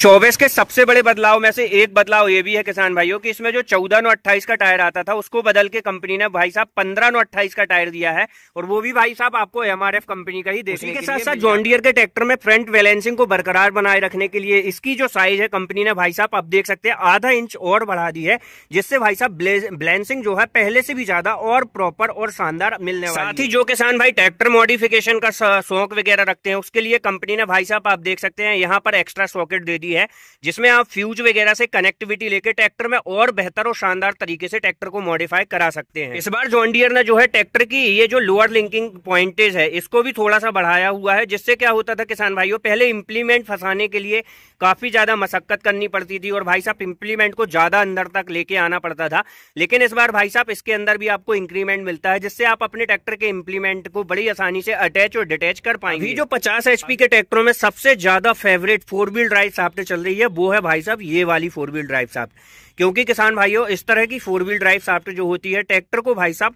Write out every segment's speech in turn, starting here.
चौबीस के सबसे बड़े बदलाव में से एक बदलाव ये भी है किसान भाइयों कि इसमें जो चौदह नौ अट्ठाईस का टायर आता था उसको बदल के कंपनी ने भाई साहब पंद्रह नौ अट्ठाईस का टायर दिया है और वो भी भाई साहब आपको एमआरएफ कंपनी का ही देखने के, के साथ साथ जॉन्डियर के ट्रैक्टर में फ्रंट बैलेंसिंग को बरकरार बनाए रखने के लिए इसकी जो साइज है कंपनी ने भाई साहब आप देख सकते हैं आधा इंच और बढ़ा दी है जिससे भाई साहब बैलेंसिंग जो है पहले से भी ज्यादा और प्रॉपर और शानदार मिलने वाला साथ ही जो किसान भाई ट्रैक्टर मॉडिफिकेशन का शौक वगैरह रखते हैं उसके लिए कंपनी ने भाई साहब आप देख सकते हैं यहाँ पर एक्स्ट्रा सॉकेट दे दिया दी है जिसमें आप फ्यूज वगैरह से कनेक्टिविटी लेके ट्रैक्टर में और बेहतर और शानदार तरीके से ट्रैक्टर को मॉडिफाई करा सकते हैं इस बार जॉन्डियर ने जो है ट्रैक्टर की ये जो लोअर लिंकिंग पॉइंटेज है इसको भी थोड़ा सा बढ़ाया हुआ है जिससे क्या होता था किसान भाइयों पहले इम्प्लीमेंट फंसाने के लिए काफी ज्यादा मशक्कत करनी पड़ती थी और भाई साहब इम्प्लीमेंट को ज्यादा अंदर तक लेके आना पड़ता था लेकिन इस बार भाई साहब इसके अंदर भी आपको इंक्रीमेंट मिलता है जिससे आप अपने ट्रैक्टर के इम्प्लीमेंट को बड़ी आसानी से अटैच और डिटैच कर पाएंगे जो पचास एचपी के ट्रैक्टरों में सबसे ज्यादा फेवरेट फोर व्हील ड्राइव साहब आपने चल रही है वो है भाई साहब ये वाली फोर व्हील ड्राइव साहब क्योंकि किसान भाइयों इस तरह की फोर व्हील ड्राइव साफ्ट जो होती है ट्रैक्टर को भाई साहब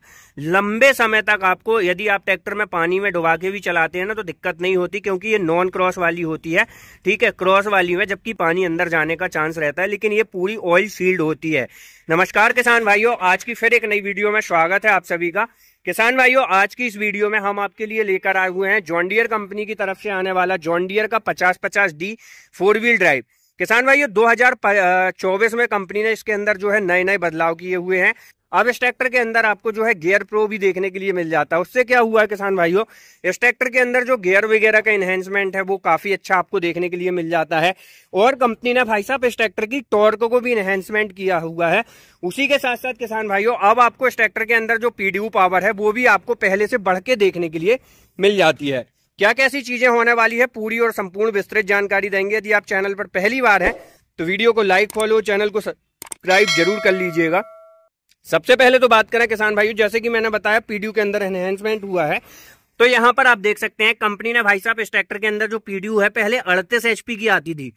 लंबे समय तक आपको यदि आप ट्रैक्टर में पानी में डुबा के भी चलाते हैं ना तो दिक्कत नहीं होती क्योंकि ये नॉन क्रॉस वाली होती है ठीक है क्रॉस वाली में जबकि पानी अंदर जाने का चांस रहता है लेकिन ये पूरी ऑयल फील्ड होती है नमस्कार किसान भाइयों आज की फिर एक नई वीडियो में स्वागत है आप सभी का किसान भाइयों आज की इस वीडियो में हम आपके लिए लेकर आए हुए हैं जॉन्डियर कंपनी की तरफ से आने वाला जॉन्डियर का पचास पचास डी फोर व्हील ड्राइव किसान भाइयों 2024 में कंपनी ने इसके अंदर जो है नए नए बदलाव किए हुए हैं अब इस ट्रैक्टर के अंदर आपको जो है गियर प्रो भी देखने के लिए मिल जाता है उससे क्या हुआ है किसान भाइयों इस ट्रैक्टर के अंदर जो गियर वगैरह का एनहेंसमेंट है वो काफी अच्छा आपको देखने के लिए मिल जाता है और कंपनी ने भाई साहब इस ट्रैक्टर की टॉर्क को भी इन्हेंसमेंट किया हुआ है उसी के साथ साथ किसान भाइयों अब आपको इस ट्रैक्टर के अंदर जो पीडीयू पावर है वो भी आपको पहले से बढ़ के देखने के लिए मिल जाती है क्या कैसी चीजें होने वाली है पूरी और संपूर्ण विस्तृत जानकारी देंगे यदि आप चैनल पर पहली बार है तो वीडियो को लाइक फॉलो चैनल को सब्सक्राइब जरूर कर लीजिएगा सबसे पहले तो बात करें किसान भाइयों जैसे कि मैंने बताया पीडीयू के अंदर एनहेंसमेंट हुआ है तो यहाँ पर आप देख सकते हैं कंपनी ने भाई साहब इस ट्रैक्टर के अंदर जो पीडीयू है पहले अड़तीस एचपी की आती थी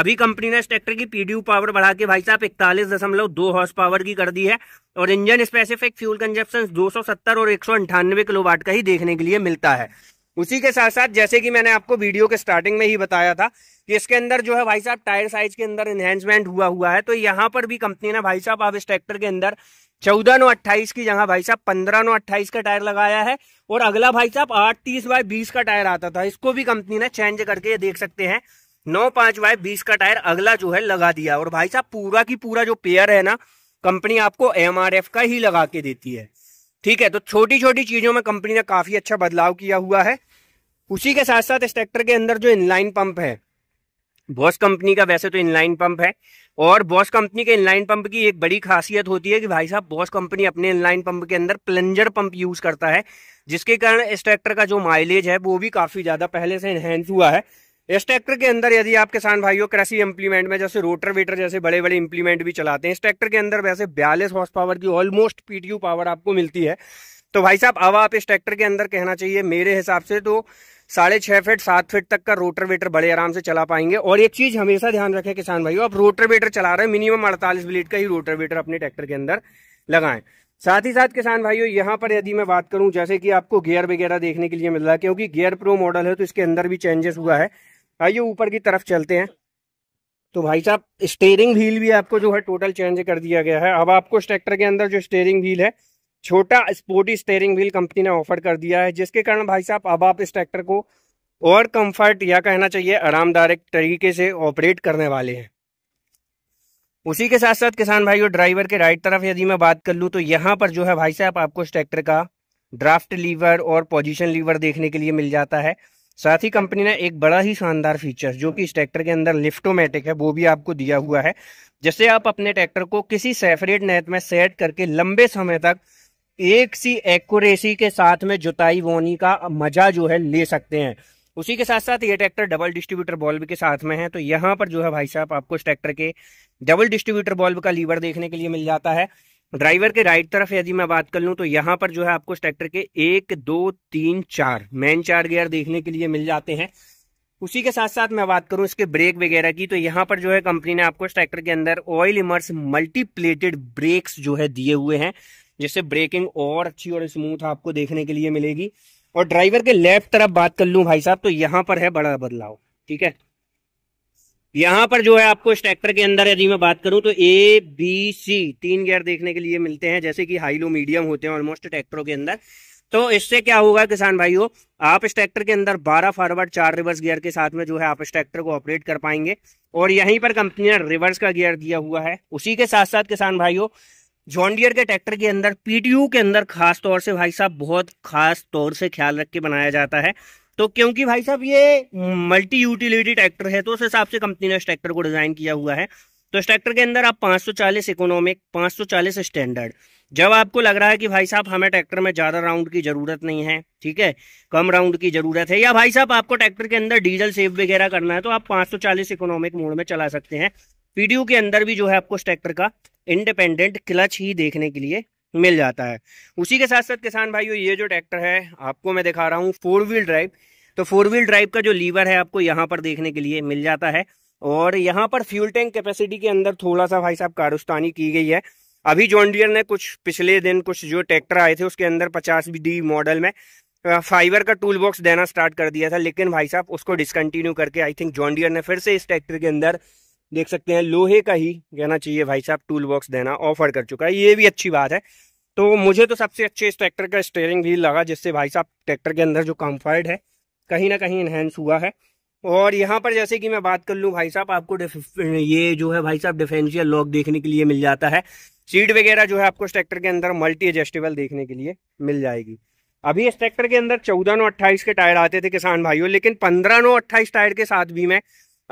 अभी कंपनी ने इस ट्रैक्टर की पीडीयू पावर बढ़ा के भाई साहब इकतालीस दशमलव दो हॉर्स पावर की कर दी है और इंजन स्पेसिफिक फ्यूल कंजप्शन 270 और एक किलो का ही देखने के लिए मिलता है उसी के साथ साथ जैसे कि मैंने आपको वीडियो के स्टार्टिंग में ही बताया था कि इसके अंदर जो है भाई साहब टायर साइज के अंदर इन्हेंसमेंट हुआ हुआ है तो यहाँ पर भी कंपनी ने भाई साहब आप इस ट्रैक्टर के अंदर चौदह नो अट्ठाईस की जगह भाई साहब पंद्रह नो अट्ठाईस का टायर लगाया है और अगला भाई साहब आठ तीस बाय बीस का टायर आता था इसको भी कंपनी ने चेंज करके देख सकते हैं नौ पांच बाय बीस का टायर अगला जो है लगा दिया और भाई साहब पूरा की पूरा जो पेयर है ना कंपनी आपको एम का ही लगा के देती है ठीक है तो छोटी छोटी चीजों में कंपनी ने काफी अच्छा बदलाव किया हुआ है उसी के साथ साथ इस ट्रैक्टर के अंदर जो इनलाइन पंप है बॉस कंपनी का वैसे तो इनलाइन पंप है और बॉस कंपनी के इनलाइन पंप की एक बड़ी खासियत होती है कि भाई साहब बॉस कंपनी अपने इनलाइन पंप के अंदर प्लंजर पंप यूज करता है जिसके कारण इस ट्रैक्टर का जो माइलेज है वो भी काफी ज्यादा पहले से इनहेंस हुआ है इस ट्रैक्टर के अंदर यदि आप किसान भाइयों कृषि इंप्लीमेंट में जैसे रोटर वेटर जैसे बड़े बड़े इंप्लीमेंट भी चलाते हैं इस ट्रैक्टर के अंदर वैसे बयालीस हॉर्स पावर की ऑलमोस्ट पीटीयू पावर आपको मिलती है तो भाई साहब अब आप इस ट्रैक्टर के अंदर कहना चाहिए मेरे हिसाब से तो साढ़े छह फीट सात फीट तक का रोटर वेटर बड़े आराम से चला पाएंगे और एक चीज़ हमेशा ध्यान रखें किसान भाइयों आप रोटर वेटर चला रहे हैं मिनिमम अड़तालीस ब्लेड का ही रोटर वेटर अपने ट्रैक्टर के अंदर लगाएं साथ ही साथ किसान भाइयों यहाँ पर यदि मैं बात करूँ जैसे कि आपको गियर वगैरह देखने के लिए मिल रहा है क्योंकि गियर प्रो मॉडल है तो इसके अंदर भी चेंजेस हुआ है आइए ऊपर की तरफ चलते हैं तो भाई साहब स्टेयरिंग व्हील भी आपको जो है टोटल चेंज कर दिया गया है अब आपको इस ट्रैक्टर के अंदर जो स्टेयरिंग व्हील है छोटा स्पोर्टी स्टेयरिंग व्हील कंपनी ने ऑफर कर दिया है जिसके कारण भाई साहब अब आप इस ट्रैक्टर को और कंफर्ट या कहना चाहिए आरामदायक तरीके से ऑपरेट करने वाले हैं उसी के साथ साथ किसान भाई और ड्राइवर के राइट तरफ यदि मैं बात कर लूँ तो यहाँ पर जो है भाई साहब आपको इस ट्रैक्टर का ड्राफ्ट लीवर और पोजिशन लीवर देखने के लिए मिल जाता है साथ ही कंपनी ने एक बड़ा ही शानदार फीचर जो कि इस ट्रैक्टर के अंदर लिफ्टोमेटिक है वो भी आपको दिया हुआ है जिससे आप अपने ट्रैक्टर को किसी सेफरेट नेट में सेट करके लंबे समय तक एक सी एक्यूरेसी के साथ में जुताई बोनी का मजा जो है ले सकते हैं उसी के साथ साथ ये ट्रैक्टर डबल डिस्ट्रीब्यूटर बॉल्ब के साथ में है तो यहाँ पर जो है भाई साहब आपको इस ट्रैक्टर के डबल डिस्ट्रीब्यूटर बॉल्ब का लीवर देखने के लिए मिल जाता है ड्राइवर के राइट तरफ यदि मैं बात कर लूँ तो यहाँ पर जो है आपको इस ट्रैक्टर के एक दो तीन चार मेन चार गियर देखने के लिए मिल जाते हैं उसी के साथ साथ मैं बात करूं इसके ब्रेक वगैरह की तो यहाँ पर जो है कंपनी ने आपको इस ट्रैक्टर के अंदर ऑयल इमर्स मल्टीप्लेटेड ब्रेक्स जो है दिए हुए हैं जिससे ब्रेकिंग और अच्छी और स्मूथ आपको देखने के लिए मिलेगी और ड्राइवर के लेफ्ट तरफ बात कर लू भाई साहब तो यहाँ पर है बड़ा बदलाव ठीक है यहाँ पर जो है आपको इस ट्रैक्टर के अंदर यदि मैं बात करूं तो ए बी सी तीन गियर देखने के लिए मिलते हैं जैसे कि हाई लो मीडियम होते हैं ऑलमोस्ट ट्रैक्टरों के अंदर तो इससे क्या होगा किसान भाइयों आप इस ट्रैक्टर के अंदर 12 फॉरवर्ड चार रिवर्स गियर के साथ में जो है आप इस ट्रैक्टर को ऑपरेट कर पाएंगे और यहीं पर कंपनी ने रिवर्स का गियर दिया हुआ है उसी के साथ साथ किसान भाइयों जॉन्डियर के ट्रैक्टर के अंदर पीटीयू के अंदर खास तौर से भाई साहब बहुत खास तौर से ख्याल रख के बनाया जाता है तो क्योंकि भाई साहब ये मल्टी यूटिलिटी ट्रैक्टर है तो उस हिसाब से कंपनी ने इस ट्रैक्टर को डिजाइन किया हुआ है तो इस ट्रैक्टर के अंदर आप 540 इकोनॉमिक 540 स्टैंडर्ड जब आपको लग रहा है कि भाई साहब हमें ट्रैक्टर में ज़्यादा राउंड की ज़रूरत नहीं है ठीक है कम राउंड की ज़रूरत है या भाई साहब आपको ट्रैक्टर के अंदर डीजल सेव वगैरह करना है तो आप 540 इकोनॉमिक मोड में चला सकते हैं पीडीयू के अंदर भी जो है आपको ट्रैक्टर का इंडिपेंडेंट क्लच ही देखने के लिए मिल जाता है उसी के साथ साथ किसान भाइयों ये जो ट्रैक्टर है आपको मैं दिखा रहा हूँ फोर व्हील ड्राइव तो फोर व्हील ड्राइव का जो लीवर है आपको यहाँ पर देखने के लिए मिल जाता है और यहाँ पर फ्यूल टैंक कैपेसिटी के अंदर थोड़ा सा भाई साहब कारुस्तानी की गई है अभी जॉन्डियर ने कुछ पिछले दिन कुछ जो ट्रैक्टर आए थे उसके अंदर पचास डी मॉडल में फाइबर का टूल बॉक्स देना स्टार्ट कर दिया था लेकिन भाई साहब उसको डिसकंटिन्यू करके आई थिंक जॉन्डियर ने फिर से इस ट्रैक्टर के अंदर देख सकते हैं लोहे का ही कहना चाहिए भाई साहब टूल बॉक्स देना ऑफर कर चुका है ये भी अच्छी बात है तो मुझे तो सबसे अच्छे इस ट्रैक्टर का स्टेयरिंग व्हील लगा जिससे भाई साहब ट्रैक्टर के अंदर जो कम्फर्ट है कहीं ना कहीं इन्हेंस हुआ है और यहाँ पर जैसे कि मैं बात कर लूँ भाई साहब आपको ये जो है भाई साहब डिफेंशियल लॉक देखने के लिए मिल जाता है सीट वगैरह जो है आपको इस ट्रैक्टर के अंदर मल्टी एडजस्टेबल देखने के लिए मिल जाएगी अभी इस ट्रैक्टर के अंदर चौदह नौ अट्ठाईस के टायर आते थे किसान भाइयों लेकिन पंद्रह नौ अट्ठाईस टायर के साथ भी मैं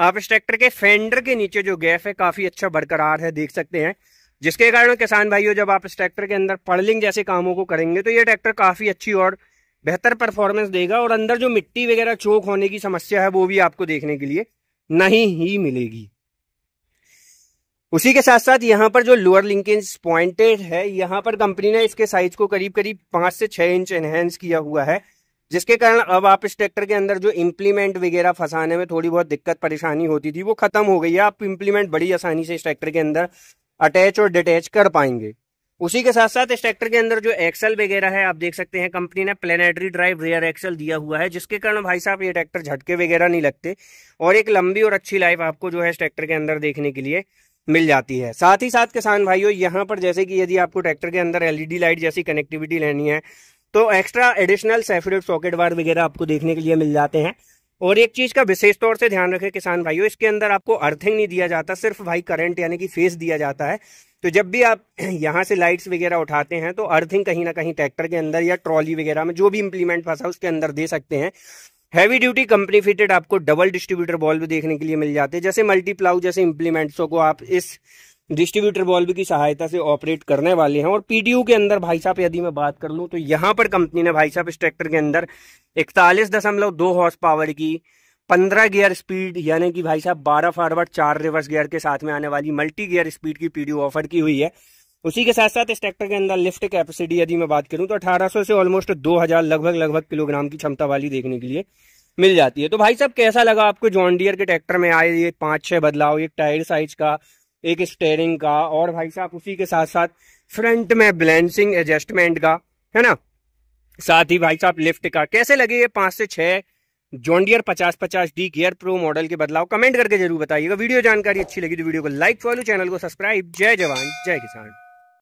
आप इस ट्रैक्टर के फेंडर के नीचे जो गैप है काफी अच्छा बरकरार है देख सकते हैं जिसके कारण किसान भाइयों जब आप इस ट्रैक्टर के अंदर पड़लिंग जैसे कामों को करेंगे तो ये ट्रैक्टर काफी अच्छी और बेहतर परफॉर्मेंस देगा और अंदर जो मिट्टी वगैरह चोक होने की समस्या है वो भी आपको देखने के लिए नहीं ही मिलेगी उसी के साथ साथ यहाँ पर जो लोअर लिंकेज पॉइंटेड है यहाँ पर कंपनी ने इसके साइज को करीब करीब पांच से छह इंच एनहेंस किया हुआ है जिसके कारण अब आप इस ट्रैक्टर के अंदर जो इम्प्लीमेंट वगैरह फंसाने में थोड़ी बहुत दिक्कत परेशानी होती थी वो खत्म हो गई है आप इम्प्लीमेंट बड़ी आसानी से इस ट्रैक्टर के अंदर अटैच और डिटैच कर पाएंगे उसी के साथ साथ इस ट्रैक्टर के अंदर जो एक्सल वगैरह है आप देख सकते हैं कंपनी ने प्लेनेटरी ड्राइव रेयर एक्सल दिया हुआ है जिसके कारण भाई साहब ये ट्रैक्टर झटके वगैरह नहीं लगते और एक लंबी और अच्छी लाइफ आपको जो है इस ट्रैक्टर के अंदर देखने के लिए मिल जाती है साथ ही साथ किसान भाइयों यहाँ पर जैसे कि यदि आपको ट्रैक्टर के अंदर एलईडी लाइट जैसी कनेक्टिविटी लेनी है तो extra additional separate socket wire वगैरह आपको देखने के लिए मिल जाते हैं और एक चीज का विशेष तौर से ध्यान रखें किसान भाइयों इसके अंदर आपको अर्थिंग नहीं दिया जाता सिर्फ भाई करंट यानी कि फेस दिया जाता है तो जब भी आप यहाँ से लाइट्स वगैरह उठाते हैं तो अर्थिंग कहीं ना कहीं ट्रैक्टर के अंदर या ट्रॉली वगैरह में जो भी इम्प्लीमेंट फंसा उसके अंदर दे सकते हैं हैवी ड्यूटी कंपनी फिटेड आपको डबल डिस्ट्रीब्यूटर बॉल्व देखने के लिए मिल जाते हैं जैसे मल्टीप्लाउ जैसे इम्प्लीमेंट्सों को आप इस डिस्ट्रीब्यूटर बॉल्ब की सहायता से ऑपरेट करने वाले हैं और पीडीयू के अंदर भाई साहब यदि मैं बात कर लूँ तो यहाँ पर कंपनी ने भाई साहब इस ट्रैक्टर के अंदर इकतालीस दशमलव दो हॉर्स पावर की पंद्रह गियर स्पीड यानी कि भाई साहब बारह फॉरवर्ड चार रिवर्स गियर के साथ में आने वाली मल्टी गियर स्पीड की पीडीयू ऑफर की हुई है उसी के साथ साथ इस ट्रैक्टर के अंदर लिफ्ट कैपेसिटी यदि मैं बात करूं तो अठारह से ऑलमोस्ट दो लगभग लगभग किलोग्राम की क्षमता वाली देखने के लिए मिल जाती है तो भाई साहब कैसा लगा आपको जॉन डियर के ट्रैक्टर में आए ये पाँच छः बदलाव एक टायर साइज का एक स्टेयरिंग का और भाई साहब उसी के साथ साथ फ्रंट में बैलेंसिंग एडजस्टमेंट का है ना साथ ही भाई साहब लिफ्ट का कैसे लगे ये पांच से छह जॉन्डियर पचास पचास डी गियर प्रो मॉडल के बदलाव कमेंट करके जरूर बताइएगा वीडियो जानकारी अच्छी लगी तो वीडियो को लाइक फॉलो चैनल को सब्सक्राइब जय जवान जय किसान